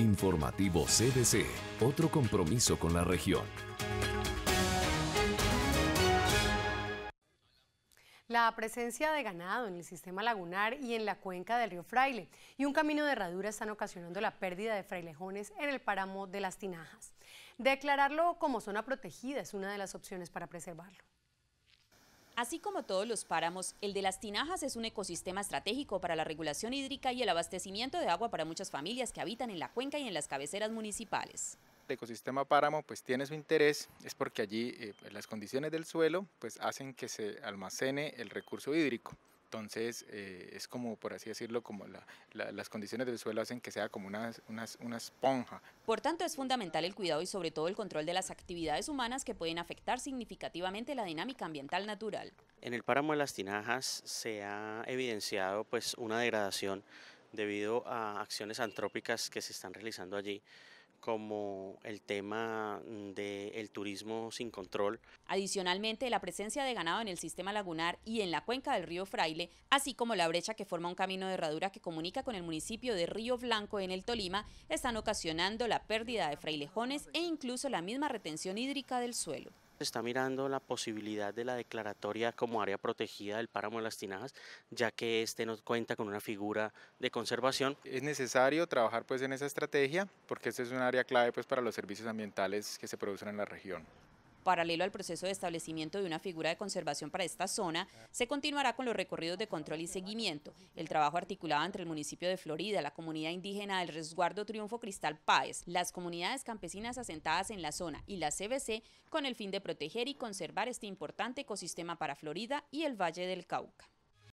Informativo CDC, otro compromiso con la región. La presencia de ganado en el sistema lagunar y en la cuenca del río Fraile y un camino de herradura están ocasionando la pérdida de frailejones en el páramo de las Tinajas. Declararlo como zona protegida es una de las opciones para preservarlo. Así como todos los páramos, el de las tinajas es un ecosistema estratégico para la regulación hídrica y el abastecimiento de agua para muchas familias que habitan en la cuenca y en las cabeceras municipales. El este ecosistema páramo pues tiene su interés, es porque allí eh, las condiciones del suelo pues hacen que se almacene el recurso hídrico. Entonces, eh, es como, por así decirlo, como las condiciones del suelo hacen que sea como una, una, una esponja. Por tanto, es fundamental el cuidado y sobre todo el control de las actividades humanas que pueden afectar significativamente la dinámica ambiental natural. En el páramo de las tinajas se ha evidenciado pues una degradación debido a acciones antrópicas que se están realizando allí, como el tema de el turismo sin control. Adicionalmente, la presencia de ganado en el sistema lagunar y en la cuenca del río Fraile, así como la brecha que forma un camino de herradura que comunica con el municipio de Río Blanco en el Tolima, están ocasionando la pérdida de frailejones e incluso la misma retención hídrica del suelo está mirando la posibilidad de la declaratoria como área protegida del páramo de las Tinajas, ya que este no cuenta con una figura de conservación. Es necesario trabajar pues en esa estrategia porque este es un área clave pues para los servicios ambientales que se producen en la región. Paralelo al proceso de establecimiento de una figura de conservación para esta zona, se continuará con los recorridos de control y seguimiento, el trabajo articulado entre el municipio de Florida, la comunidad indígena del resguardo Triunfo Cristal Páez, las comunidades campesinas asentadas en la zona y la CBC, con el fin de proteger y conservar este importante ecosistema para Florida y el Valle del Cauca.